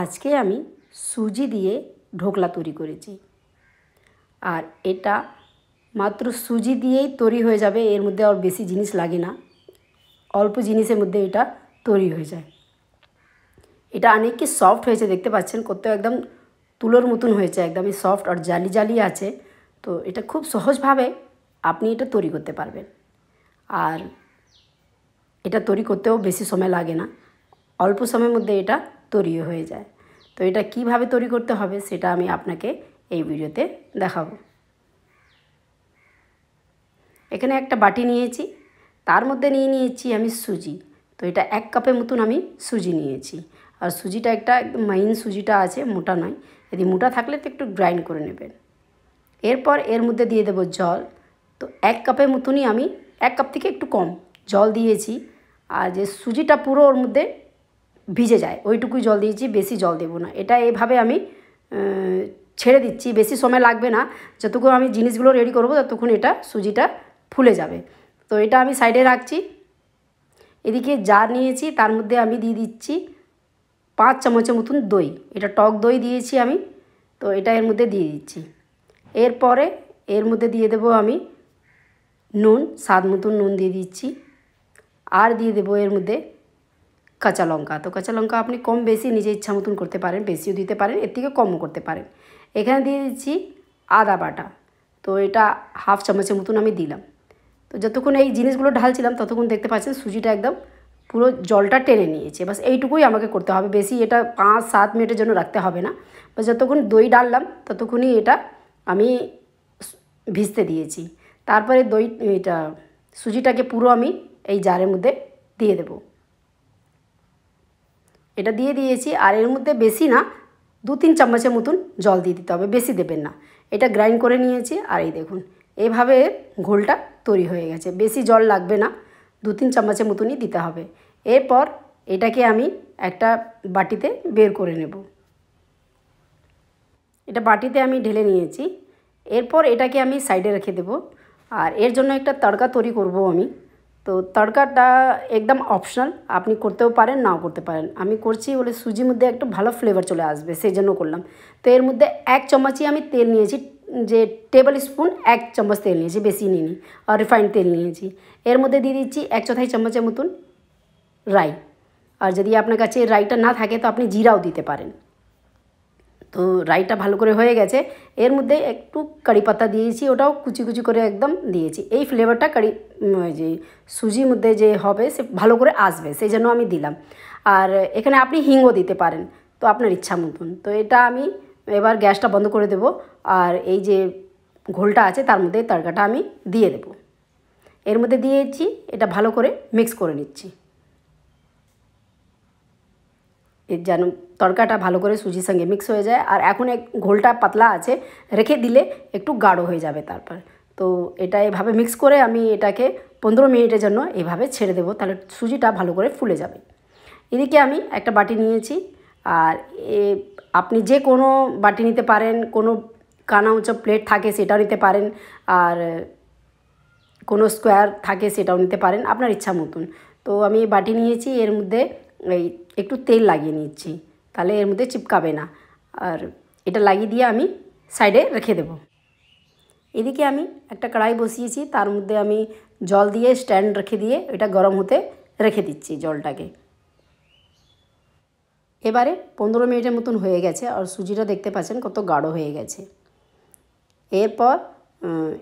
আজকে আমি সুজি দিয়ে ঢোকলা তৈরি করেছি আর এটা মাত্র সুজি দিয়েই তৈরি হয়ে যাবে এর মধ্যে আর বেশি জিনিস লাগে না অল্প জিনিসের মধ্যে এটা তৈরি হয়ে যায় এটা অনেক কি সফট হয়েছে দেখতে পাচ্ছেন করতে একদম তুলোর মতন হয়েছে একদমই সফট আর জালি জালি আছে তো এটা খুব সহজভাবে আপনি এটা তৈরি করতে পারবেন আর এটা তৈরি করতেও বেশি সময় লাগে না অল্প সময়ের মধ্যে এটা তৈরি হয়ে যায় তো এটা কিভাবে তৈরি করতে হবে সেটা আমি আপনাকে এই ভিডিওতে দেখাবো এখানে একটা বাটি নিয়েছি তার মধ্যে নিয়ে নিয়েছি আমি সুজি তো এটা এক কাপের মতন আমি সুজি নিয়েছি আর সুজিটা একটা মাইন সুজিটা আছে মোটা নয় যদি মোটা থাকলে তো একটু গ্রাইন্ড করে নেবেন এরপর এর মধ্যে দিয়ে দেব জল তো এক কাপের মতনই আমি এক কাপ থেকে একটু কম জল দিয়েছি আর যে সুজিটা পুরো ওর মধ্যে ভিজে যায় ওইটুকুই জল দিয়েছি বেশি জল দেবো না এটা এভাবে আমি ছেড়ে দিচ্ছি বেশি সময় লাগবে না যতক্ষণ আমি জিনিসগুলো রেডি করব ততক্ষণ এটা সুজিটা ফুলে যাবে তো এটা আমি সাইডে রাখছি এদিকে যা নিয়েছি তার মধ্যে আমি দিয়ে দিচ্ছি পাঁচ চামচের মতন দই এটা টক দই দিয়েছি আমি তো এটা এর মধ্যে দিয়ে দিচ্ছি এরপরে এর মধ্যে দিয়ে দেব আমি নুন স্বাদ মতন নুন দিয়ে দিচ্ছি আর দিয়ে দেব এর মধ্যে কাঁচা লঙ্কা তো কাঁচা লঙ্কা আপনি কম বেশি নিজে ইচ্ছা মতন করতে পারেন বেশিও দিতে পারেন এর থেকে কমও করতে পারেন এখানে দিয়ে দিচ্ছি আদা বাটা তো এটা হাফ চামচের মতন আমি দিলাম তো যতক্ষণ এই জিনিসগুলো ঢালছিলাম ততক্ষণ দেখতে পাচ্ছেন সুজিটা একদম পুরো জলটা টেনে নিয়েছে বাস এইটুকুই আমাকে করতে হবে বেশি এটা পাঁচ সাত মিনিটের জন্য রাখতে হবে না বা যতক্ষণ দই ডাললাম ততক্ষণই এটা আমি ভিজতে দিয়েছি তারপরে দই এটা সুজিটাকে পুরো আমি এই জারের মধ্যে দিয়ে দেবো এটা দিয়ে দিয়েছি আর এর মধ্যে বেশি না দু তিন চামচের মতন জল দিয়ে দিতে হবে বেশি দেবেন না এটা গ্রাইন্ড করে নিয়েছি আর এই দেখুন এভাবে ঘোলটা তৈরি হয়ে গেছে বেশি জল লাগবে না দু তিন চামচের মতনই দিতে হবে এরপর এটাকে আমি একটা বাটিতে বের করে নেব এটা বাটিতে আমি ঢেলে নিয়েছি এরপর এটাকে আমি সাইডে রেখে দেব আর এর জন্য একটা তড়কা তৈরি করব আমি তো তড়কাটা একদম অপশনাল আপনি করতেও পারেন নাও করতে পারেন আমি করছি বলে সুজির মধ্যে একটু ভালো ফ্লেভার চলে আসবে সেই জন্য করলাম তো এর মধ্যে এক চামচই আমি তেল নিয়েছি যে টেবিল স্পুন এক চামচ তেল নিয়েছি বেশি নিই আর রিফাইন্ড তেল নিয়েছি এর মধ্যে দিয়ে দিচ্ছি এক চথাই চামচের মতন রাই আর যদি আপনার কাছে রাইটা না থাকে তো আপনি জিরাও দিতে পারেন তো রাইটা ভালো করে হয়ে গেছে এর মধ্যে একটু কারি পাতা দিয়েছি ওটাও কুচি কুচি করে একদম দিয়েছি এই ফ্লেভারটা কারি যে সুজির মধ্যে যে হবে সে ভালো করে আসবে সেই জন্য আমি দিলাম আর এখানে আপনি হিংও দিতে পারেন তো আপনার ইচ্ছা মতন তো এটা আমি এবার গ্যাসটা বন্ধ করে দেব আর এই যে ঘোলটা আছে তার মধ্যে তড়কাটা আমি দিয়ে দেব এর মধ্যে দিয়েছি এটা ভালো করে মিক্স করে নিচ্ছি যেন তরকাটা ভালো করে সুজির সঙ্গে মিক্স হয়ে যায় আর এখন এক ঘোলটা পাতলা আছে রেখে দিলে একটু গাঢ় হয়ে যাবে তারপর তো এটা এভাবে মিক্স করে আমি এটাকে পনেরো মিনিটের জন্য এভাবে ছেড়ে দেবো তাহলে সুজিটা ভালো করে ফুলে যাবে এদিকে আমি একটা বাটি নিয়েছি আর এ আপনি যে কোনো বাটি নিতে পারেন কোনো কানা উঁচু প্লেট থাকে সেটাও নিতে পারেন আর কোনো স্কোয়ার থাকে সেটাও নিতে পারেন আপনার ইচ্ছা মতন তো আমি বাটি নিয়েছি এর মধ্যে এই একটু তেল লাগিয়ে নিচ্ছি তাহলে এর মধ্যে চিপকাবে না আর এটা লাগিয়ে দিয়ে আমি সাইডে রেখে দেব এদিকে আমি একটা কড়াই বসিয়েছি তার মধ্যে আমি জল দিয়ে স্ট্যান্ড রেখে দিয়ে এটা গরম হতে রেখে দিচ্ছি জলটাকে এবারে পনেরো মিনিটের মতন হয়ে গেছে আর সুজিটা দেখতে পাচ্ছেন কত গাঢ় হয়ে গেছে এরপর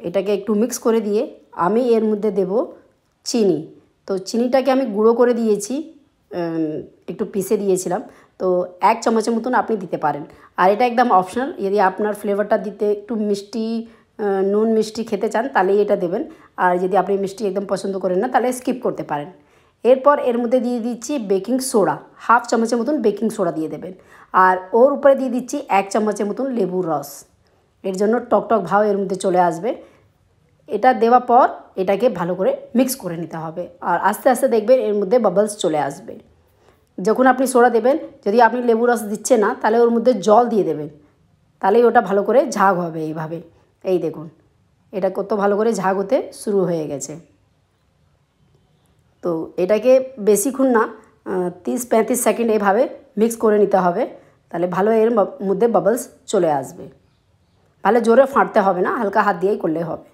এটাকে একটু মিক্স করে দিয়ে আমি এর মধ্যে দেব চিনি তো চিনিটাকে আমি গুঁড়ো করে দিয়েছি একটু পিষে দিয়েছিলাম তো এক চামচের মতন আপনি দিতে পারেন আর এটা একদম অপশনাল যদি আপনার ফ্লেভারটা দিতে একটু মিষ্টি নুন মিষ্টি খেতে চান তাহলেই এটা দেবেন আর যদি আপনি মিষ্টি একদম পছন্দ করেন না তাহলে স্কিপ করতে পারেন এরপর এর মধ্যে দিয়ে দিচ্ছি বেকিং সোডা হাফ চামচের মতন বেকিং সোডা দিয়ে দেবেন আর ওর উপরে দিয়ে দিচ্ছি এক চামচের মতন লেবুর রস এর জন্য টকটক ভাও এর মধ্যে চলে আসবে এটা দেওয়া পর এটাকে ভালো করে মিক্স করে নিতে হবে আর আস্তে আস্তে দেখবেন এর মধ্যে বাবলস চলে আসবে যখন আপনি সোডা দেবেন যদি আপনি লেবু রস দিচ্ছে না তাহলে ওর মধ্যে জল দিয়ে দেবেন তাহলেই ওটা ভালো করে ঝাগ হবে এইভাবে এই দেখুন এটা কত ভালো করে ঝাগ হতে শুরু হয়ে গেছে তো এটাকে বেশিক্ষণ না তিরিশ পঁয়ত্রিশ সেকেন্ড এইভাবে মিক্স করে নিতে হবে তাহলে ভালো এর মধ্যে বাবলস চলে আসবে ভালো জোরে ফাঁটতে হবে না হালকা হাত দিয়েই করলে হবে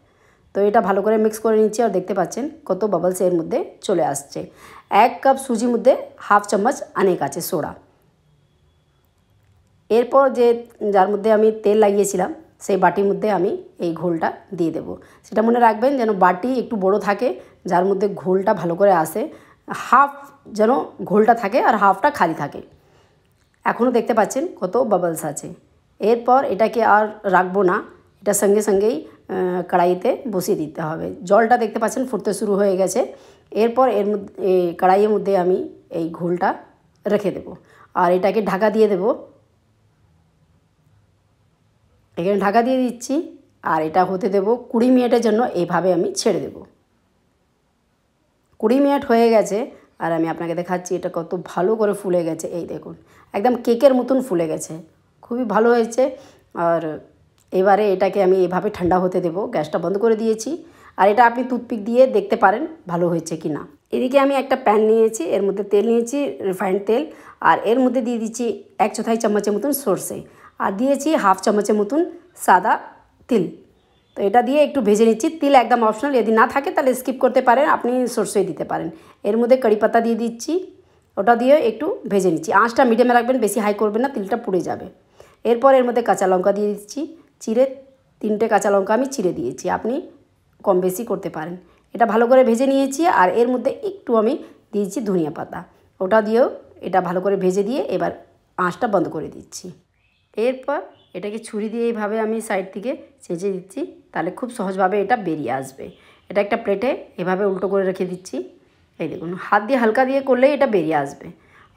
তো এটা ভালো করে মিক্স করে নিচ্ছি আর দেখতে পাচ্ছেন কত বাবলস এর মধ্যে চলে আসছে এক কাপ সুজির মধ্যে হাফ চামচ অনেক আছে সোডা এরপর যে যার মধ্যে আমি তেল লাগিয়েছিলাম সেই বাটির মধ্যে আমি এই ঘোলটা দিয়ে দেব সেটা মনে রাখবেন যেন বাটি একটু বড় থাকে যার মধ্যে ঘোলটা ভালো করে আসে হাফ যেন ঘোলটা থাকে আর হাফটা খালি থাকে এখনও দেখতে পাচ্ছেন কত বাবলস আছে এরপর এটাকে আর রাখবো না এটা সঙ্গে সঙ্গেই কড়াইতে বসিয়ে দিতে হবে জলটা দেখতে পাচ্ছেন ফুটতে শুরু হয়ে গেছে এরপর এর মধ্যে কড়াইয়ের মধ্যে আমি এই ঘোলটা রেখে দেব আর এটাকে ঢাকা দিয়ে দেব এখানে ঢাকা দিয়ে দিচ্ছি আর এটা হতে দেব কুড়ি মিনিটের জন্য এইভাবে আমি ছেড়ে দেব কুড়ি মিনিট হয়ে গেছে আর আমি আপনাকে দেখাচ্ছি এটা কত ভালো করে ফুলে গেছে এই দেখুন একদম কেকের মতন ফুলে গেছে খুবই ভালো হয়েছে আর এবারে এটাকে আমি এভাবে ঠান্ডা হতে দেবো গ্যাসটা বন্ধ করে দিয়েছি আর এটা আপনি টুথপিক দিয়ে দেখতে পারেন ভালো হয়েছে কি না এদিকে আমি একটা প্যান নিয়েছি এর মধ্যে তেল নিয়েছি রিফাইন্ড তেল আর এর মধ্যে দিয়ে দিচ্ছি এক চোথাই চামচের মতন সর্ষে আর দিয়েছি হাফ চামচের মতন সাদা তিল তো এটা দিয়ে একটু ভেজে নিচ্ছি তিল একদম অপশনাল যদি না থাকে তাহলে স্কিপ করতে পারেন আপনি সর্ষে দিতে পারেন এর মধ্যে কারি পাতা দিয়ে দিচ্ছি ওটা দিয়ে একটু ভেজে নিচ্ছি আঁচটা মিডিয়ামে রাখবেন বেশি হাই করবেন না তিলটা পুড়ে যাবে এরপর এর মধ্যে কাঁচা লঙ্কা দিয়ে দিচ্ছি চিড়ে তিনটে কাঁচা লঙ্কা আমি চিড়ে দিয়েছি আপনি কম বেশি করতে পারেন এটা ভালো করে ভেজে নিয়েছি আর এর মধ্যে একটু আমি দিয়েছি ধনিয়া পাতা ওটা দিয়েও এটা ভালো করে ভেজে দিয়ে এবার আঁচটা বন্ধ করে দিচ্ছি এরপর এটাকে ছুরি দিয়ে এইভাবে আমি সাইড থেকে চেঁচে দিচ্ছি তাহলে খুব সহজভাবে এটা বেরিয়ে আসবে এটা একটা প্লেটে এভাবে উল্টো করে রেখে দিচ্ছি এই দেখুন হাত দিয়ে হালকা দিয়ে করলেই এটা বেরিয়ে আসবে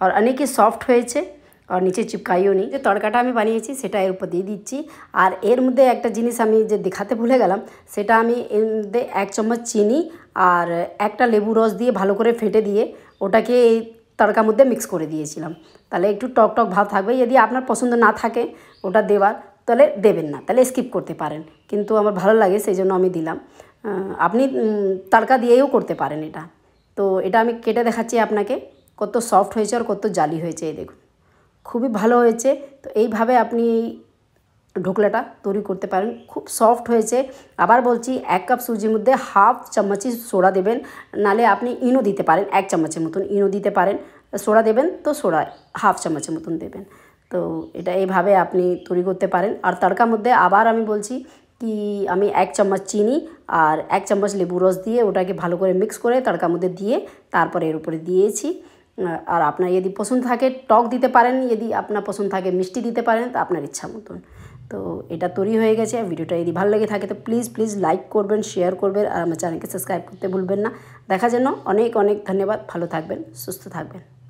আর অনেকই সফট হয়েছে আর নিচে চিপকাইও নি যে তড়কাটা আমি বানিয়েছি সেটা এর উপর দিয়ে দিচ্ছি আর এর মধ্যে একটা জিনিস আমি যে দেখাতে ভুলে গেলাম সেটা আমি এর মধ্যে এক চামচ চিনি আর একটা লেবু রস দিয়ে ভালো করে ফেটে দিয়ে ওটাকে এই তড়কার মধ্যে মিক্স করে দিয়েছিলাম তাহলে একটু টক টক ভাব থাকবে যদি আপনার পছন্দ না থাকে ওটা দেওয়ার তাহলে দেবেন না তাহলে স্কিপ করতে পারেন কিন্তু আমার ভালো লাগে সেই জন্য আমি দিলাম আপনি তড়কা দিয়েও করতে পারেন এটা তো এটা আমি কেটে দেখাচ্ছি আপনাকে কত সফট হয়েছে আর কত জালি হয়েছে এই দেখুন খুবই ভালো হয়েছে তো এইভাবে আপনি এই ঢোকলাটা তৈরি করতে পারেন খুব সফট হয়েছে আবার বলছি এক কাপ সুজির মধ্যে হাফ চামচি সোডা দেবেন নালে আপনি ইনো দিতে পারেন এক চামচের মতন ইনো দিতে পারেন সোডা দেবেন তো সোডা হাফ চামচের মতন দেবেন তো এটা এইভাবে আপনি তৈরি করতে পারেন আর তড়কার মধ্যে আবার আমি বলছি কি আমি এক চামচ চিনি আর এক চামচ লেবু রস দিয়ে ওটাকে ভালো করে মিক্স করে তড়কার মধ্যে দিয়ে তারপরে এর উপরে দিয়েছি আর আপনার যদি পছন্দ থাকে টক দিতে পারেন যদি আপনার পছন্দ থাকে মিষ্টি দিতে পারেন তো আপনার ইচ্ছা মতন তো এটা তৈরি হয়ে গেছে ভিডিওটা যদি ভালো লেগে থাকে তো প্লিজ প্লিজ লাইক করবেন শেয়ার করবেন আর আমার চ্যানেলকে সাবস্ক্রাইব করতে ভুলবেন না দেখা যেন অনেক অনেক ধন্যবাদ ভালো থাকবেন সুস্থ থাকবেন